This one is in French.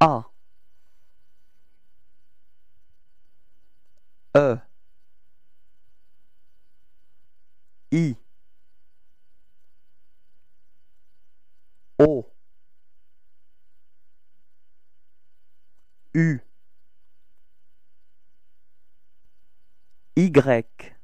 A E I O U Y